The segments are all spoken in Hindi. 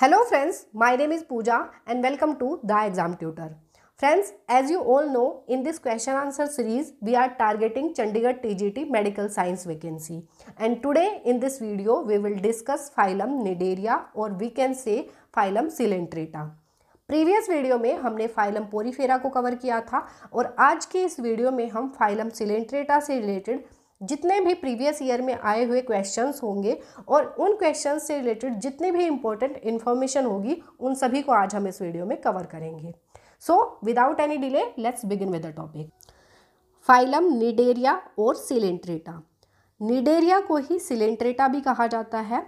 hello friends my name is Pooja and welcome to the exam tutor friends as you all know in this question answer series we are targeting Chandigarh T G T medical science vacancy and today in this video we will discuss phylum Cnidaria और we can say phylum Coelenterata previous video में हमने फाइलम पोरीफेरा को कवर किया था और आज के इस वीडियो में हम फाइलम सिलेंट्रेटा से रिलेटेड जितने भी प्रीवियस ईयर में आए हुए क्वेश्चंस होंगे और उन क्वेश्चंस से रिलेटेड जितनी भी इंपॉर्टेंट इन्फॉर्मेशन होगी उन सभी को आज हम इस वीडियो में कवर करेंगे so without any delay let's begin with the topic phylum Cnidaria और सिलेंट्रेटा निडेरिया को ही सिलेंट्रेटा भी कहा जाता है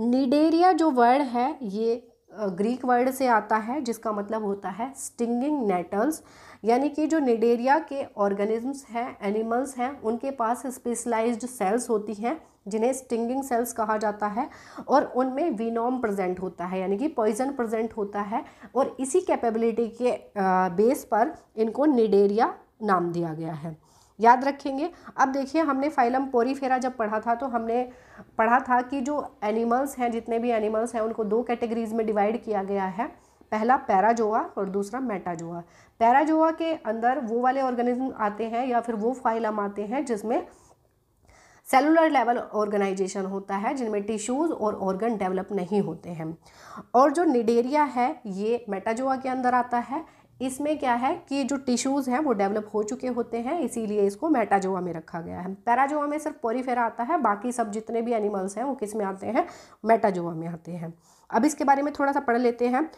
निडेरिया जो वर्ड है ये ग्रीक वर्ड से आता है जिसका मतलब होता है स्टिंगिंग नेटल्स यानी कि जो निडेरिया के ऑर्गेनिजम्स हैं एनिमल्स हैं उनके पास स्पेशलाइज्ड सेल्स होती हैं जिन्हें स्टिंगिंग सेल्स कहा जाता है और उनमें विनोम प्रेजेंट होता है यानी कि पॉइजन प्रेजेंट होता है और इसी कैपेबिलिटी के बेस पर इनको निडेरिया नाम दिया गया है याद रखेंगे अब देखिए हमने फाइलम पोरीफेरा जब पढ़ा था तो हमने पढ़ा था कि जो एनिमल्स हैं जितने भी एनिमल्स हैं उनको दो कैटेगरीज में डिवाइड किया गया है पहला पैराजोआ और दूसरा मेटाजोआ पैराजोआ के अंदर वो वाले ऑर्गेनिज्म आते हैं या फिर वो फाइलम आते हैं जिसमें सेलुलर लेवल ऑर्गेनाइजेशन होता है जिनमें टिश्यूज़ और ऑर्गन डेवलप नहीं होते हैं और जो निडेरिया है ये मेटाजोआ के अंदर आता है इसमें क्या है कि जो टिश्यूज़ हैं वो डेवलप हो चुके होते हैं इसीलिए इसको मेटाजोआ में रखा गया है पैराजोआ में सिर्फ पोरीफेरा आता है बाकी सब जितने भी एनिमल्स हैं वो किस में आते हैं मेटाजोआ में आते हैं अब इसके बारे में थोड़ा सा पढ़ लेते हैं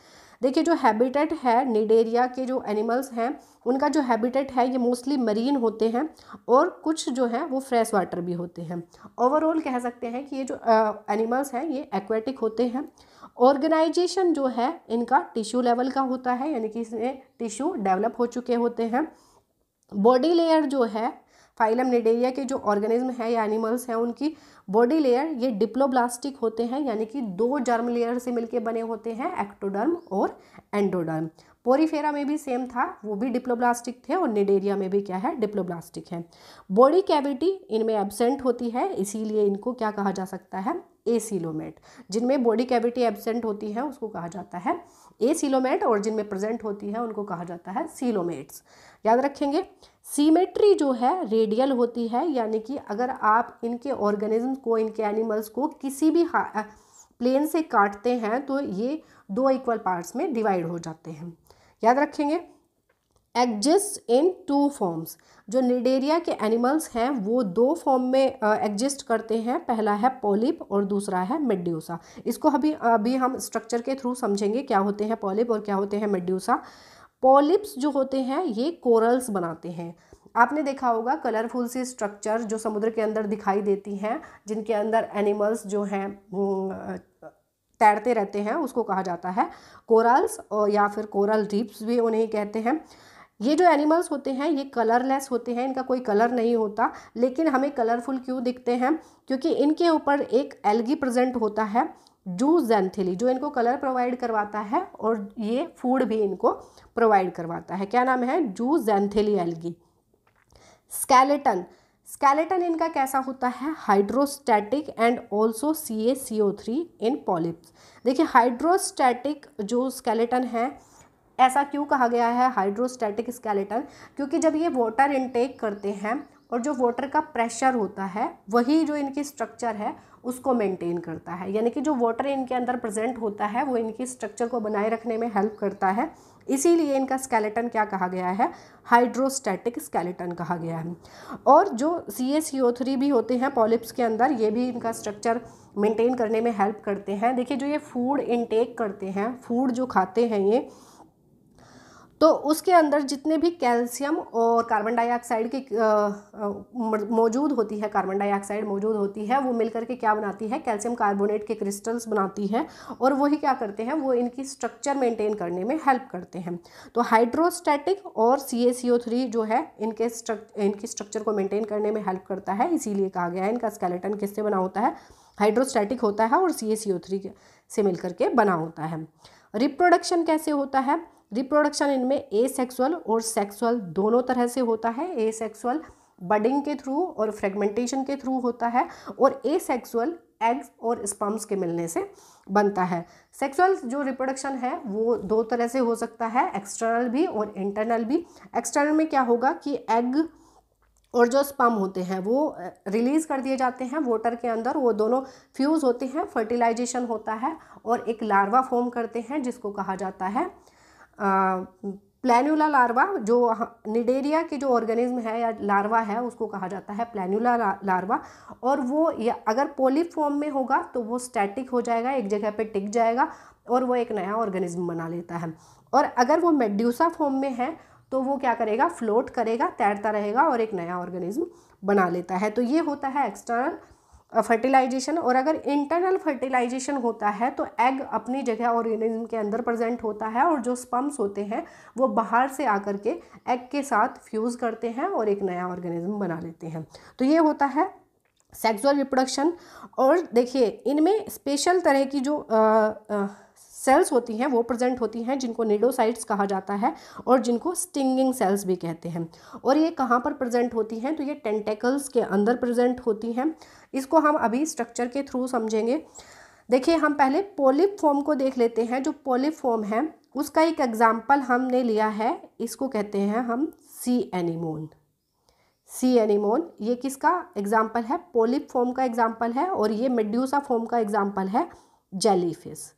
देखिए जो हैबिटेट है निडेरिया के जो एनिमल्स हैं उनका जो हैबिटेट है ये मोस्टली मरीन होते हैं और कुछ जो है वो फ्रेश वाटर भी होते हैं ओवरऑल कह सकते हैं कि ये जो एनिमल्स हैं ये एक्वेटिक होते हैं ऑर्गेनाइजेशन जो है इनका टिश्यू लेवल का होता है यानी कि इसमें टिश्यू डेवलप हो चुके होते हैं बॉडी लेयर जो है फाइलम निडेरिया के जो ऑर्गेनिज्म है या एनिमल्स हैं उनकी बॉडी लेयर ये डिप्लोब्लास्टिक होते हैं यानी कि दो जर्म लेयर से मिलके बने होते हैं एक्टोडर्म और एंडोडर्म पोरीफेरा में भी सेम था वो भी डिप्लोब्लास्टिक थे और निडेरिया में भी क्या है डिप्लोब्लास्टिक है बॉडी कैविटी इनमें एबसेंट होती है इसीलिए इनको क्या कहा जा सकता है ए सीलोमेट जिनमें बॉडी कैविटी एबसेंट होती है उसको कहा जाता है ए सीलोमेट और जिनमें प्रेजेंट होती है उनको कहा जाता है सीलोमेट्स याद रखेंगे सीमेट्री जो है रेडियल होती है यानी कि अगर आप इनके ऑर्गेनिज्म को इनके एनिमल्स को किसी भी प्लेन से काटते हैं तो ये दो इक्वल पार्ट्स में डिवाइड हो जाते हैं याद रखेंगे एग्जिस्ट इन टू फॉर्म्स जो निडेरिया के एनिमल्स हैं वो दो फॉर्म में एग्जिस्ट करते हैं पहला है पॉलिप और दूसरा है मेड्यूसा इसको अभी अभी हम स्ट्रक्चर के थ्रू समझेंगे क्या होते हैं पॉलिप और क्या होते हैं मेड्यूसा पॉलिप्स जो होते हैं ये कोरल्स बनाते हैं आपने देखा होगा कलरफुल सी स्ट्रक्चर जो समुद्र के अंदर दिखाई देती हैं जिनके अंदर एनिमल्स जो हैं तैरते रहते हैं उसको कहा जाता है कोरल्स और या फिर कोरल रीप्स भी उन्हें कहते हैं ये जो एनिमल्स होते हैं ये कलरलेस होते हैं इनका कोई कलर नहीं होता लेकिन हमें कलरफुल क्यों दिखते हैं क्योंकि इनके ऊपर एक एल्गी प्रेजेंट होता है जू जैंथिली जो इनको कलर प्रोवाइड करवाता है और ये फूड भी इनको प्रोवाइड करवाता है क्या नाम है जू जैंथिली एल्गी स्केलेटन स्केलेटन इनका कैसा होता है hydrostatic and also C A C O three in polyps देखिए हाइड्रोस्टैटिक जो स्केलेटन है ऐसा क्यों कहा गया है हाइड्रोस्टैटिक स्केलेटन क्योंकि जब ये वाटर इनटेक करते हैं और जो वाटर का प्रेशर होता है वही जो इनकी स्ट्रक्चर है उसको मेंटेन करता है यानी कि जो वाटर इनके अंदर प्रेजेंट होता है वो इनकी स्ट्रक्चर को बनाए रखने में हेल्प करता है इसीलिए इनका स्केलेटन क्या कहा गया है हाइड्रोस्टैटिक स्केलेटन कहा गया है और जो C S C O three भी होते हैं पॉलिप्स के अंदर ये भी इनका स्ट्रक्चर मेंटेन करने में हेल्प करते हैं देखिए जो ये फूड इनटेक करते हैं फूड जो खाते हैं ये तो उसके अंदर जितने भी कैल्शियम और कार्बन डाइऑक्साइड की मौजूद होती है कार्बन डाइऑक्साइड मौजूद होती है वो मिलकर के क्या बनाती है कैल्शियम कार्बोनेट के क्रिस्टल्स बनाती है और वही क्या करते हैं वो इनकी स्ट्रक्चर मेंटेन करने में हेल्प करते हैं तो हाइड्रोस्टैटिक और सी जो है इनके स्ट्रक इनकी स्ट्रक्चर को मेनटेन करने में हेल्प करता है इसीलिए कहा गया है इनका स्केलेटन किससे बना होता है हाइड्रोस्टैटिक होता है और सी से मिलकर के बना होता है रिप्रोडक्शन कैसे होता है रिप्रोडक्शन इनमें ए सेक्सुअल और सेक्सुअल दोनों तरह से होता है ए सेक्सुअल बडिंग के थ्रू और फ्रेगमेंटेशन के थ्रू होता है और ए सेक्सुअल एग्स और स्पम्स के मिलने से बनता है सेक्सुअल जो रिप्रोडक्शन है वो दो तरह से हो सकता है एक्सटर्नल भी और इंटरनल भी एक्सटर्नल में क्या होगा कि एग और जो स्पम होते हैं वो रिलीज़ कर दिए जाते हैं वाटर के अंदर वो दोनों फ्यूज़ होते हैं फर्टिलाइजेशन होता है और एक लार्वा फॉर्म करते हैं जिसको कहा जाता है प्लान्यूला लार्वा जो निडेरिया के जो ऑर्गेनिज्म है या लार्वा है उसको कहा जाता है प्लान्यूला लार्वा और वो या अगर पोलिप फॉर्म में होगा तो वो स्टैटिक हो जाएगा एक जगह पे टिक जाएगा और वो एक नया ऑर्गेनिज्म बना लेता है और अगर वो मेड्यूसा फॉर्म में है तो वो क्या करेगा फ्लोट करेगा तैरता रहेगा और एक नया ऑर्गेनिज्म बना लेता है तो ये होता है एक्सटर्नल फर्टिलाइजेशन और अगर इंटरनल फर्टिलाइजेशन होता है तो एग अपनी जगह ऑर्गेनिज्म के अंदर प्रेजेंट होता है और जो स्पम्स होते हैं वो बाहर से आकर के एग के साथ फ्यूज़ करते हैं और एक नया ऑर्गेनिज्म बना लेते हैं तो ये होता है सेक्सुअल रिप्रोडक्शन और देखिए इनमें स्पेशल तरह की जो आ, आ, सेल्स होती हैं वो प्रेजेंट होती हैं जिनको निडोसाइट्स कहा जाता है और जिनको स्टिंगिंग सेल्स भी कहते हैं और ये कहाँ पर प्रेजेंट होती हैं तो ये टेंटेकल्स के अंदर प्रेजेंट होती हैं इसको हम अभी स्ट्रक्चर के थ्रू समझेंगे देखिए हम पहले पोलिप फॉर्म को देख लेते हैं जो पोलिप फॉर्म है उसका एक एग्जाम्पल हमने लिया है इसको कहते हैं हम सी एनिमोन सी एनिमोन ये किसका एग्जाम्पल है पोलिप फॉर्म का एग्जाम्पल है और ये मेड्यूसा फॉर्म का एग्जाम्पल है जेलीफिस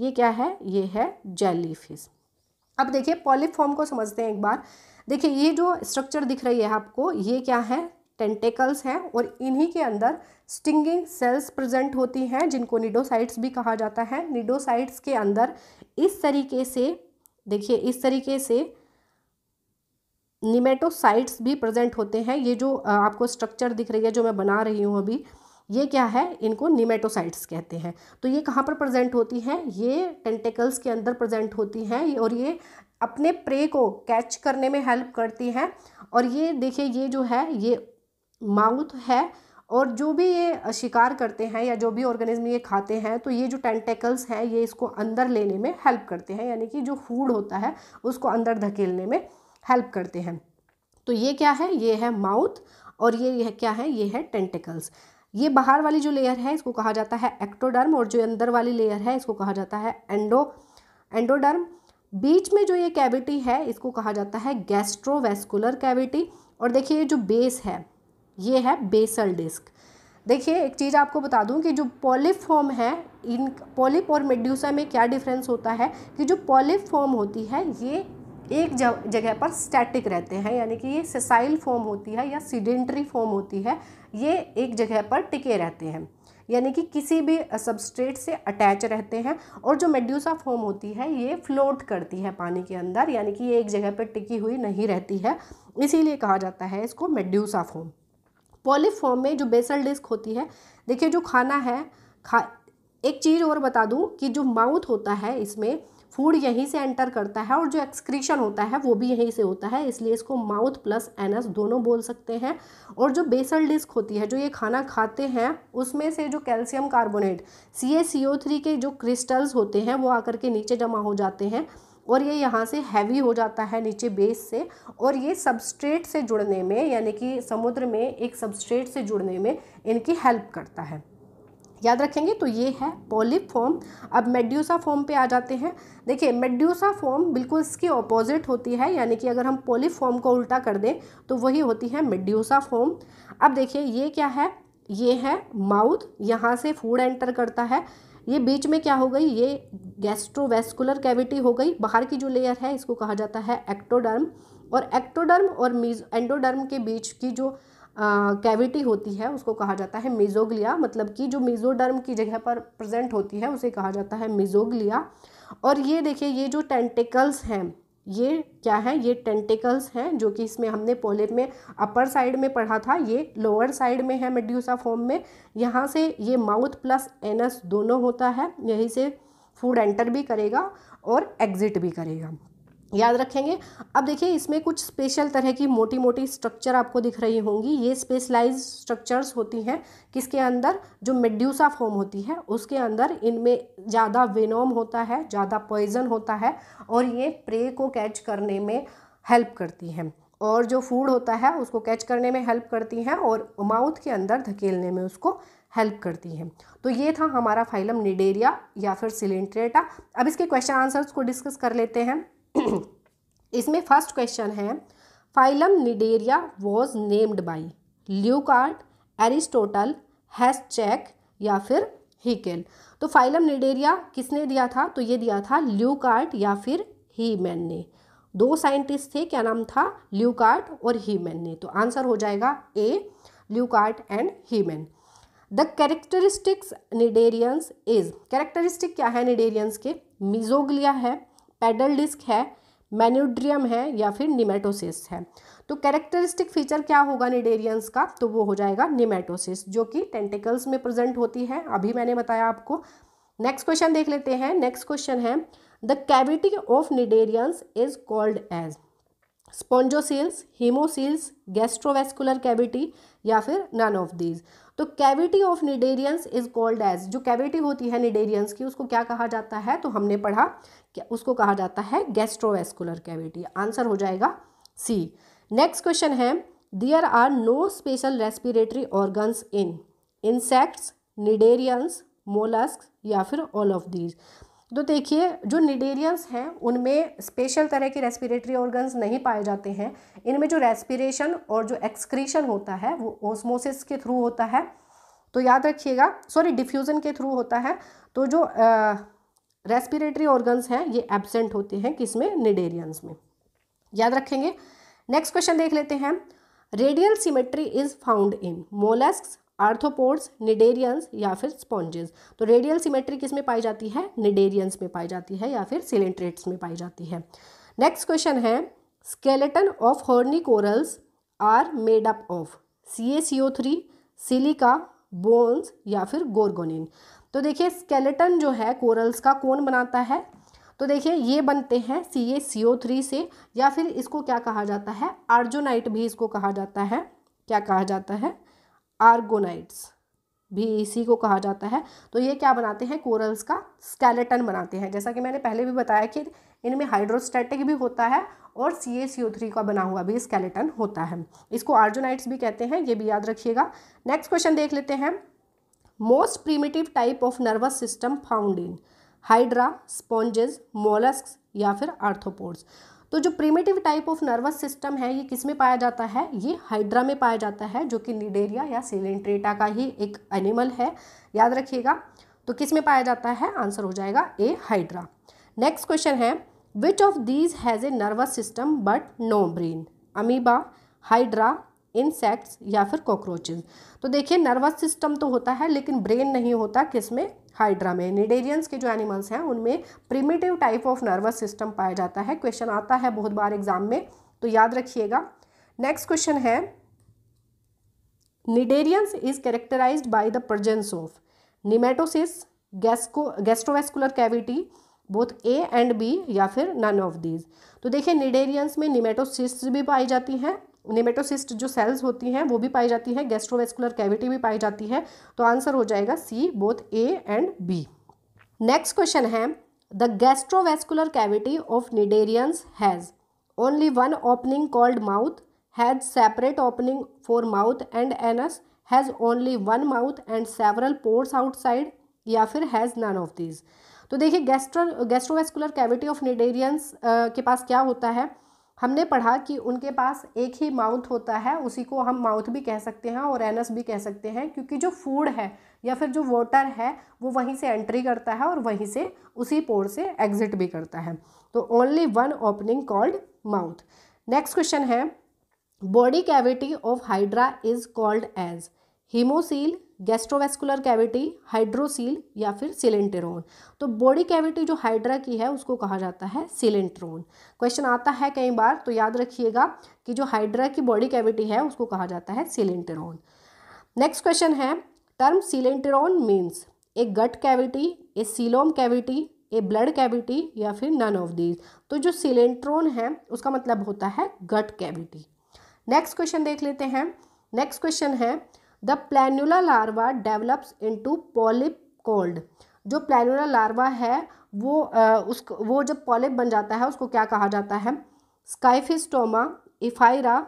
ये क्या है ये है जेलीफिस अब देखिए पॉलिप फॉर्म को समझते हैं एक बार देखिए ये जो स्ट्रक्चर दिख रही है आपको ये क्या है टेंटेकल्स हैं और इन्हीं के अंदर स्टिंगिंग सेल्स प्रेजेंट होती हैं जिनको निडोसाइट्स भी कहा जाता है निडोसाइट्स के अंदर इस तरीके से देखिए इस तरीके से निमेटोसाइट्स भी प्रेजेंट होते हैं ये जो आपको स्ट्रक्चर दिख रही है जो मैं बना रही हूँ अभी ये क्या है इनको निमेटोसाइट्स कहते हैं तो ये कहाँ पर प्रेजेंट होती हैं ये टेंटेकल्स के अंदर प्रेजेंट होती हैं और ये अपने प्रे को कैच करने में हेल्प करती हैं और ये देखिए ये जो है ये माउथ है और जो भी ये शिकार करते हैं या जो भी ऑर्गेनिज्म ये खाते हैं तो ये जो टेंटेकल्स हैं ये इसको अंदर लेने में हेल्प करते हैं यानी कि जो फूड होता है उसको अंदर धकेलने में हेल्प करते हैं तो ये क्या है ये है माउथ और ये यह क्या है ये है टेंटेकल्स ये बाहर वाली जो लेयर है इसको कहा जाता है एक्टोडर्म और जो अंदर वाली लेयर है इसको कहा जाता है एंडो एंडोडर्म बीच में जो ये कैविटी है इसको कहा जाता है गैस्ट्रोवेस्कुलर कैविटी और देखिए ये जो बेस है ये है बेसल डिस्क देखिए एक चीज़ आपको बता दूं कि जो पॉलीफॉर्म है इन पॉलिप और मेड्यूसा में क्या डिफरेंस होता है कि जो पॉलीफॉर्म होती है ये एक जगह पर स्टैटिक रहते हैं यानी कि ये सेसाइल फॉर्म होती है या सीडेंट्री फॉर्म होती है ये एक जगह पर टिके रहते हैं यानी कि किसी भी सबस्ट्रेट से अटैच रहते हैं और जो मेड्यूसा फॉर्म होती है ये फ्लोट करती है पानी के अंदर यानी कि ये एक जगह पर टिकी हुई नहीं रहती है इसीलिए कहा जाता है इसको मेड्यूसा फॉर्म पॉलीफॉर्म में जो बेसल डिस्क होती है देखिए जो खाना है खा एक चीज़ और बता दूँ कि जो माउथ होता है इसमें फूड यहीं से एंटर करता है और जो एक्सक्रीशन होता है वो भी यहीं से होता है इसलिए इसको माउथ प्लस एनस दोनों बोल सकते हैं और जो बेसल डिस्क होती है जो ये खाना खाते हैं उसमें से जो कैल्शियम कार्बोनेट सी के जो क्रिस्टल्स होते हैं वो आकर के नीचे जमा हो जाते हैं और ये यहाँ से हैवी हो जाता है नीचे बेस से और ये सबस्ट्रेट से जुड़ने में यानी कि समुद्र में एक सबस्ट्रेट से जुड़ने में इनकी हेल्प करता है याद रखेंगे तो ये है पॉलिप फॉर्म अब मेड्यूसा फॉर्म पे आ जाते हैं देखिए मेड्यूसा फॉर्म बिल्कुल इसके ऑपोजिट होती है यानी कि अगर हम पॉलिप फॉर्म को उल्टा कर दें तो वही होती है मेड्यूसा फॉर्म अब देखिए ये क्या है ये है माउथ यहाँ से फूड एंटर करता है ये बीच में क्या हो गई ये गैस्ट्रोवेस्कुलर कैविटी हो गई बाहर की जो लेयर है इसको कहा जाता है एक्टोडर्म और एक्टोडर्म और मीज एंडोडर्म के बीच की जो कैविटी होती है उसको कहा जाता है मिजोग्लिया मतलब कि जो मिजोडर्म की जगह पर प्रेजेंट होती है उसे कहा जाता है मिजोग्लिया और ये देखिए ये जो टेंटिकल्स हैं ये क्या है ये टेंटिकल्स हैं जो कि इसमें हमने पोले में अपर साइड में पढ़ा था ये लोअर साइड में है मेड्यूसा फॉर्म में यहाँ से ये माउथ प्लस एनस दोनों होता है यहीं से फूड एंटर भी करेगा और एग्जिट भी करेगा याद रखेंगे अब देखिए इसमें कुछ स्पेशल तरह की मोटी मोटी स्ट्रक्चर आपको दिख रही होंगी ये स्पेशलाइज स्ट्रक्चर्स होती हैं किसके अंदर जो मेड्यूसा फॉर्म होती है उसके अंदर इनमें ज़्यादा वेनोम होता है ज़्यादा पॉइजन होता है और ये प्रे को कैच करने में हेल्प करती हैं और जो फूड होता है उसको कैच करने में हेल्प करती हैं और माउथ के अंदर धकेलने में उसको हेल्प करती हैं तो ये था हमारा फाइलम निडेरिया या फिर सिलेंट्रेटा अब इसके क्वेश्चन आंसर्स को डिस्कस कर लेते हैं इसमें फर्स्ट क्वेश्चन है phylum Cnidaria was named by Leuckart Aristotle Hatschek या फिर हीकेल तो फाइलम निडेरिया किसने दिया था तो ये दिया था ल्यूकार्ट या फिर मैन ने दो साइंटिस्ट थे क्या नाम था ल्यूकार्ट और मैन ने तो आंसर हो जाएगा A Leuckart and Hyman the characteristics cnidarians is characteristic क्या है निडेरियंस के मिजोग्लिया है पेडल डिस्क है मैन्यूड्रियम है या फिर निमेटोसिस है तो कैरेक्टरिस्टिक फीचर क्या होगा निडेरियंस का तो वो हो जाएगा निमेटोसिस जो कि टेंटिकल्स में प्रेजेंट होती है अभी मैंने बताया आपको नेक्स्ट क्वेश्चन देख लेते हैं नेक्स्ट क्वेश्चन है the cavity of cnidarians is called as spongocoels haemocoels gastrovascular cavity या फिर नन ऑफ दीज तो cavity of cnidarians is called as जो कैविटी होती है निडेरियंस की उसको क्या कहा जाता है तो हमने पढ़ा क्या उसको कहा जाता है गैस्ट्रोवेस्कुलर कैविटी आंसर हो जाएगा सी नेक्स्ट क्वेश्चन है there are no special respiratory organs in insects cnidarians mollusc या फिर ऑल ऑफ दीज तो देखिए जो निडेरियंस हैं उनमें स्पेशल तरह के रेस्पिरेटरी ऑर्गन्स नहीं पाए जाते हैं इनमें जो रेस्पिरेशन और जो एक्सक्रीशन होता है वो ओस्मोसिस के थ्रू होता है तो याद रखिएगा सॉरी डिफ्यूज़न के थ्रू होता है तो जो आ, रेस्पिरेटरी ऑर्गन्स हैं ये एबसेंट होते हैं किसमें निडेरियंस में याद रखेंगे नेक्स्ट क्वेश्चन देख लेते हैं radial symmetry is found in mollusc arthropods cnidarians या फिर स्पॉन्जेस तो रेडियल सिमेट्री किस में पाई जाती है निडेरियंस में पाई जाती है या फिर सिलेंट्रेट्स में पाई जाती है नेक्स्ट क्वेश्चन है skeleton of horny corals are made up of C A C O three silica bones या फिर गोरगोनिन तो देखिए स्केलेटन जो है कोरल्स का कौन बनाता है तो देखिए ये बनते हैं सी ए सी ओ थ्री से या फिर इसको क्या कहा जाता है आर्जोनाइट भी इसको कहा जाता है क्या कहा जाता है आर्गोनाइट्स भी इसी को कहा जाता है तो ये क्या बनाते हैं कोरल्स का स्केलेटन बनाते हैं जैसा कि मैंने पहले भी बताया कि इनमें हाइड्रोस्टैटिक भी होता है और सी ए सी ओ थ्री का बना हुआ भी स्केलेटन होता है इसको आर्जोनाइट्स भी कहते हैं ये भी याद रखिएगा नेक्स्ट क्वेश्चन देख लेते हैं most primitive type of nervous system found in hydra sponges mollusks या फिर आर्थोपोड्स तो जो primitive type of nervous system है ये किस में पाया जाता है ये हाइड्रा में पाया जाता है जो कि निडेरिया या सिलेंट्रेटा का ही एक एनिमल है याद रखिएगा तो किस में पाया जाता है आंसर हो जाएगा ए हाइड्रा नेक्स्ट क्वेश्चन है which of these has a nervous system but no brain amoeba hydra insects या फिर कॉकरोचेज तो देखिए नर्वस सिस्टम तो होता है लेकिन ब्रेन नहीं होता में हाइड्रा में निडेरियंस के जो एनिमल्स हैं उनमें primitive type of nervous system पाया जाता है क्वेश्चन आता है बहुत बार एग्जाम में तो याद रखिएगा नेक्स्ट क्वेश्चन है cnidarians is characterize by the presence of nematocysts gastro gastrovascular cavity both A and B या फिर नन ऑफ दीज तो देखिए निडेरियंस में निमेटोसिस्ट भी पाई जाती हैं नेमेटोसिस्ट जो सेल्स होती हैं वो भी पाई जाती हैं गैस्ट्रोवेस्कुलर कैविटी भी पाई जाती है तो आंसर हो जाएगा C both A and B next question है the gastrovascular cavity of cnidarians has only one opening called mouth has separate opening for mouth and anus has only one mouth and several pores outside या फिर हैज़ नन ऑफ दीज तो देखिए gastro gastrovascular cavity of cnidarians के पास क्या होता है हमने पढ़ा कि उनके पास एक ही माउथ होता है उसी को हम माउथ भी कह सकते हैं और एनस भी कह सकते हैं क्योंकि जो फूड है या फिर जो वाटर है वो वहीं से एंट्री करता है और वहीं से उसी पोर से एग्जिट भी करता है तो only one opening called mouth next question है body cavity of hydra is called as haemocoel gastrovascular cavity hydrocoel या फिर सिलेंटेरोन तो बॉडी कैविटी जो हाइड्रा की है उसको कहा जाता है सिलेंट्रोन क्वेश्चन आता है कई बार तो याद रखिएगा कि जो हाइड्रा की बॉडी कैविटी है उसको कहा जाता है सिलेंटेरोन नेक्स्ट क्वेश्चन है term coelenteron means a gut cavity a coelom cavity a blood cavity या फिर नन ऑफ दीज तो जो सिलेंट्रोन है उसका मतलब होता है गट कैविटी नेक्स्ट क्वेश्चन देख लेते हैं नेक्स्ट क्वेश्चन है the planula larva develops into polyp called जो प्लानुला लार्वा है वो आ, उसको वो जब पॉलिप बन जाता है उसको क्या कहा जाता है स्काइफिस्टोमा इफाइरा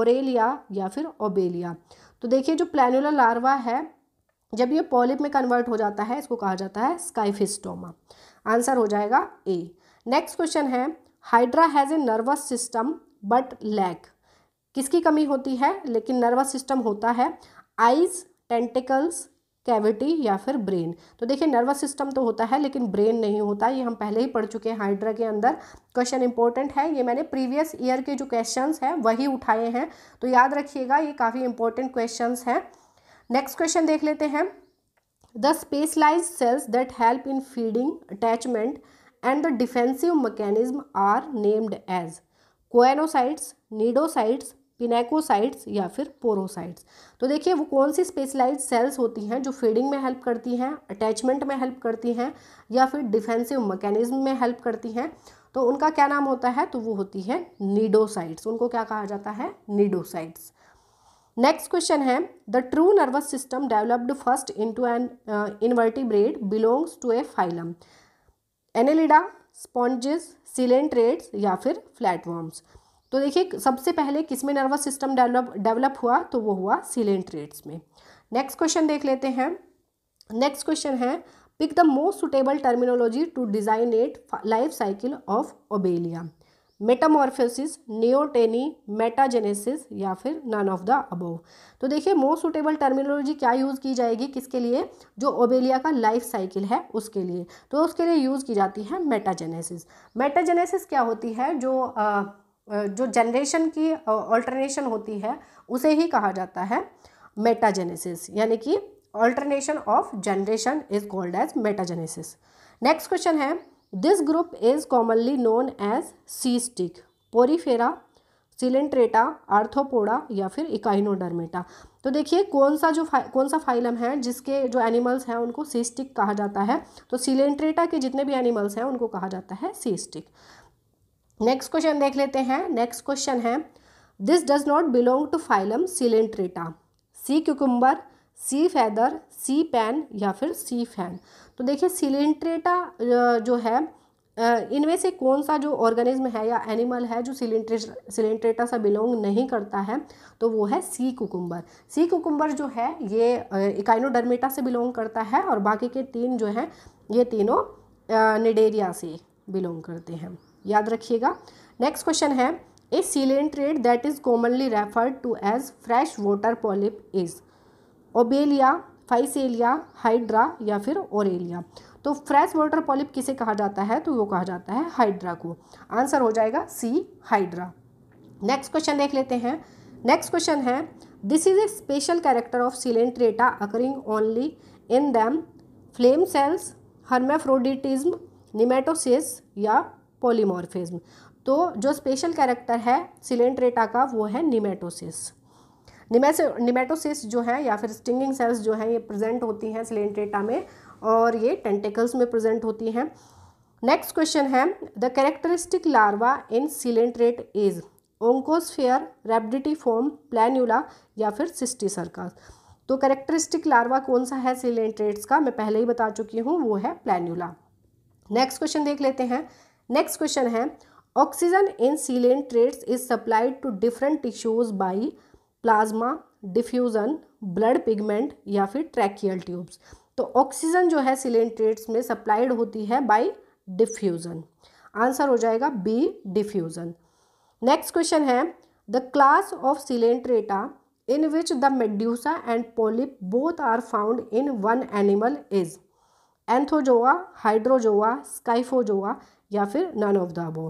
ओरेलिया या फिर ओबेलिया तो देखिए जो प्लानुला लार्वा है जब ये पॉलिप में कन्वर्ट हो जाता है इसको कहा जाता है स्काइफिस्टोमा आंसर हो जाएगा ए नेक्स्ट क्वेश्चन है hydra has a nervous system but lack किसकी कमी होती है लेकिन नर्वस सिस्टम होता है आइज टेंटिकल्स कैविटी या फिर ब्रेन तो देखिए नर्वस सिस्टम तो होता है लेकिन ब्रेन नहीं होता ये हम पहले ही पढ़ चुके हैं हाइड्रा के अंदर क्वेश्चन इंपॉर्टेंट है ये मैंने प्रीवियस ईयर के जो क्वेश्चन हैं वही उठाए हैं तो याद रखिएगा ये काफ़ी इंपॉर्टेंट क्वेश्चन हैं नेक्स्ट क्वेश्चन देख लेते हैं the specialize cells that help in feeding attachment and the defensive mechanism are named as choanocytes cnidocytes pinacocytes या फिर पोरोसाइट्स तो देखिए वो कौन सी स्पेशलाइज सेल्स होती हैं जो फीडिंग में हेल्प करती हैं अटैचमेंट में हेल्प करती हैं या फिर डिफेंसिव मैकेनिज्म में हेल्प करती हैं तो उनका क्या नाम होता है तो वो होती है नीडोसाइट्स उनको क्या कहा जाता है नीडोसाइट्स नेक्स्ट क्वेश्चन है the true nervous system developed first to an invertebrate belongs to a phylum Annelida sponges coelenterates या फिर फ्लैटवॉर्म्स तो देखिए सबसे पहले किस में नर्वस सिस्टम डेवलप डेवलप हुआ तो वो हुआ सीलेंट्रेट्स में नेक्स्ट क्वेश्चन देख लेते हैं नेक्स्ट क्वेश्चन है pick the most suitable terminology to designate life cycle of obelia metamorphosis neoteny metagenesis या फिर नन ऑफ द अबोव तो देखिए मोस्ट सुटेबल टर्मिनोलॉजी क्या यूज़ की जाएगी किसके लिए जो ओबेलिया का लाइफ साइकिल है उसके लिए तो उसके लिए यूज़ की जाती है मेटाजेनेसिस मेटाजेनेसिस क्या होती है जो आ, जो जनरेशन की ऑल्टरनेशन होती है उसे ही कहा जाता है मेटाजेनेसिस यानी कि alternation of generation is called as metagenesis next question है this group is commonly known as sea stick Porifera Coelenterata Arthropoda या फिर इकाइनोडर्मेटा तो देखिए कौन सा जो कौन सा फाइलम है जिसके जो एनिमल्स हैं उनको सीस्टिक कहा जाता है तो सिलेंट्रेटा के जितने भी एनिमल्स हैं उनको कहा जाता है सीस्टिक नेक्स्ट क्वेश्चन देख लेते हैं नेक्स्ट क्वेश्चन है this does not belong to phylum Coelenterata sea cucumber sea feather sea pen या फिर सी फैन तो देखिए सिलेंट्रेटा जो है इनमें से कौन सा जो ऑर्गेनिज्म है या एनिमल है जो सिलेंट्रे सिलेंट्रेटा से बिलोंग नहीं करता है तो वो है सी कुकुम्बर सी कुकुम्बर जो है ये इकाइनोडर्मेटा से बिलोंग करता है और बाकी के तीन जो हैं ये तीनों निडेरिया से बिलोंग करते हैं याद रखिएगा नेक्स्ट क्वेश्चन है a coelenterate that is commonly referred to as fresh water polyp is obelia physalia hydra या फिर ओरेलिया तो फ्रेश वाटर पॉलिप किसे कहा जाता है तो वो कहा जाता है हाइड्रा को आंसर हो जाएगा सी हाइड्रा नेक्स्ट क्वेश्चन देख लेते हैं नेक्स्ट क्वेश्चन है this is a special character of Coelenterata occurring only in them flame cells hermaphroditism nematocysts या पॉलीमॉर्फिज्म तो जो स्पेशल कैरेक्टर है सिलेंट्रेटा का वो है निमेटोसिस निमेस निमेटोसिस जो है या फिर स्टिंगिंग सेल्स जो हैं ये प्रेजेंट होती हैं सिलेंट्रेटा में और ये टेंटिकल्स में प्रेजेंट होती हैं नेक्स्ट क्वेश्चन है the characteristic larva in coelenterate is oncosphere rhabditiform planula या फिर सिस्टी सर्कस तो कैरेक्टरिस्टिक लार्वा कौन सा है सिलेंट्रेट्स का मैं पहले ही बता चुकी हूँ वो है प्लेन्यूला नेक्स्ट क्वेश्चन देख लेते हैं नेक्स्ट क्वेश्चन है oxygen in coelenterates is supplied to different tissues by plasma diffusion blood pigment या फिर ट्रैकियल ट्यूब्स तो ऑक्सीजन जो है सिलेंट्रेट्स में सप्लाइड होती है बाय डिफ्यूज़न आंसर हो जाएगा बी डिफ्यूज़न नेक्स्ट क्वेश्चन है the class of Coelenterata in which the medusa and polyp both are found in one animal is Anthozoa Hydrozoa Scyphozoa या फिर नन ऑफ द अबो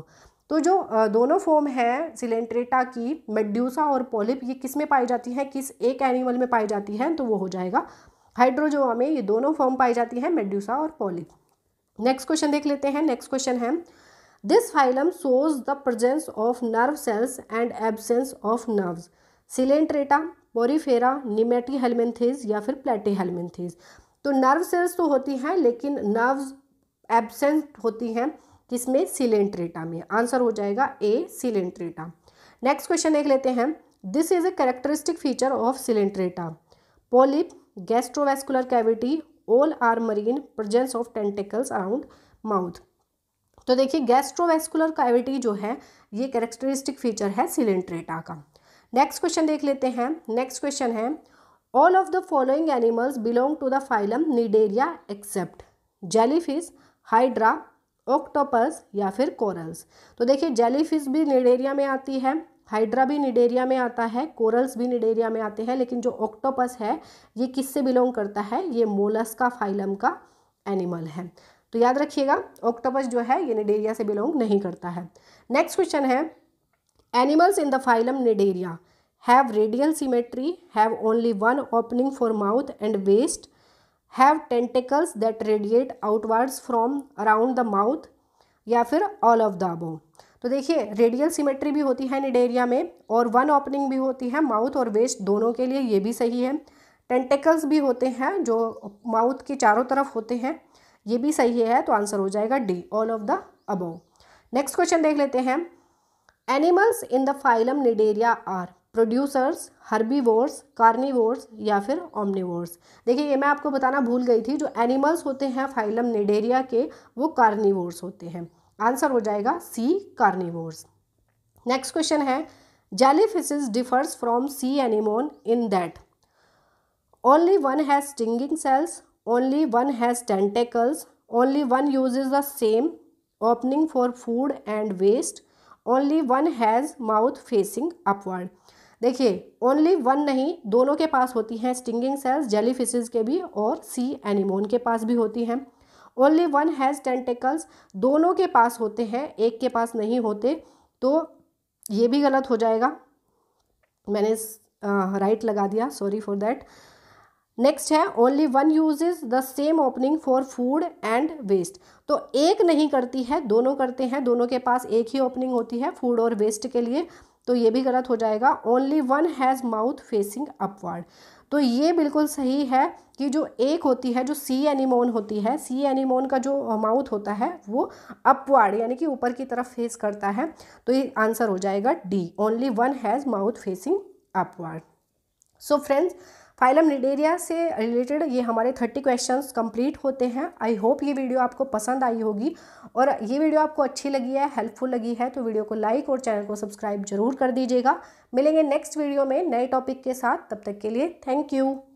तो जो दोनों फॉर्म है सिलेंट्रेटा की मेड्यूसा और पॉलिप ये किस में पाई जाती है किस एक एनिमल में पाई जाती है तो वो हो जाएगा हाइड्रोजोआ में ये दोनों फॉर्म पाई जाती है मेड्यूसा और पॉलिप नेक्स्ट क्वेश्चन देख लेते हैं नेक्स्ट क्वेश्चन है this phylum shows the presence of nerve cells and absence of nerves Coelenterata Porifera Nemathelminthes या फिर प्लेटी हेलमेंथेज तो नर्व सेल्स तो होती हैं लेकिन नर्व्स एबसेंट होती हैं किसमें सिलेंट्रेटा में आंसर हो जाएगा ए सिलेंट्रेटा नेक्स्ट क्वेश्चन देख लेते हैं this is a characteristic feature of Coelenterata polyp gastrovascular cavity all are marine presence of tentacles around mouth तो देखिए गैस्ट्रोवेस्कुलर कैविटी जो है ये कैरेक्टरिस्टिक फीचर है सिलेंट्रेटा का नेक्स्ट क्वेश्चन देख लेते हैं नेक्स्ट क्वेश्चन है all of the following animals belong to the phylum Cnidaria except jellyfish, hydra octopus या फिर कोरल्स तो देखिए जेलीफिश भी निडेरिया में आती है हाइड्रा भी निडेरिया में आता है कोरल्स भी निडेरिया में आते हैं लेकिन जो ऑक्टोपस है ये किससे बिलोंग करता है ये मोलस का फाइलम का एनिमल है तो याद रखिएगा ऑक्टोपस जो है ये निडेरिया से बिलोंग नहीं करता है नेक्स्ट क्वेश्चन है animals in the phylum cnidaria have radial symmetry have only one opening for mouth and waste have tentacles that radiate outwards from around the mouth या फिर ऑल ऑफ द अबो तो देखिए रेडियल सिमेट्री भी होती है निड एरिया में और वन ओपनिंग भी होती है माउथ और वेस्ट दोनों के लिए ये भी सही है टेंटेकल्स भी होते हैं जो माउथ के चारों तरफ होते हैं ये भी सही है तो आंसर हो जाएगा D all of the above next question देख लेते हैं animals in the phylum cnidaria are producers herbivores carnivores या फिर ओमनीवोर्स देखिए ये मैं आपको बताना भूल गई थी जो एनिमल्स होते हैं फाइलम नेडेरिया के वो कार्निवोर्स होते हैं आंसर हो जाएगा सी कार्निवोर्स नेक्स्ट क्वेश्चन है jellyfishes differs from sea anemone in that only one has stinging cells only one has tentacles only one use the same opening for food and waste only one has mouth facing upward देखिए ओनली वन नहीं दोनों के पास होती हैं स्टिंगिंग सेल्स जेली के भी और सी एनिमोन के पास भी होती हैं ओनली वन हैज़ टेंटिकल्स दोनों के पास होते हैं एक के पास नहीं होते तो ये भी गलत हो जाएगा मैंने राइट uh, लगा दिया सॉरी फॉर दैट नेक्स्ट है only one uses the same opening for food and waste तो एक नहीं करती है दोनों करते हैं दोनों के पास एक ही ओपनिंग होती है फूड और वेस्ट के लिए तो ये भी गलत हो जाएगा only one has mouth facing upward तो ये बिल्कुल सही है कि जो एक होती है जो सी एनिमोन होती है सी एनिमोन का जो माउथ होता है वो अपवर्ड यानी कि ऊपर की तरफ फेस करता है तो ये आंसर हो जाएगा D only one has mouth facing upward so friends phylum cnidaria से रिलेटेड ये हमारे थर्टी क्वेश्चंस कंप्लीट होते हैं आई होप ये वीडियो आपको पसंद आई होगी और ये वीडियो आपको अच्छी लगी है हेल्पफुल लगी है तो वीडियो को लाइक और चैनल को सब्सक्राइब जरूर कर दीजिएगा मिलेंगे नेक्स्ट वीडियो में नए टॉपिक के साथ तब तक के लिए थैंक यू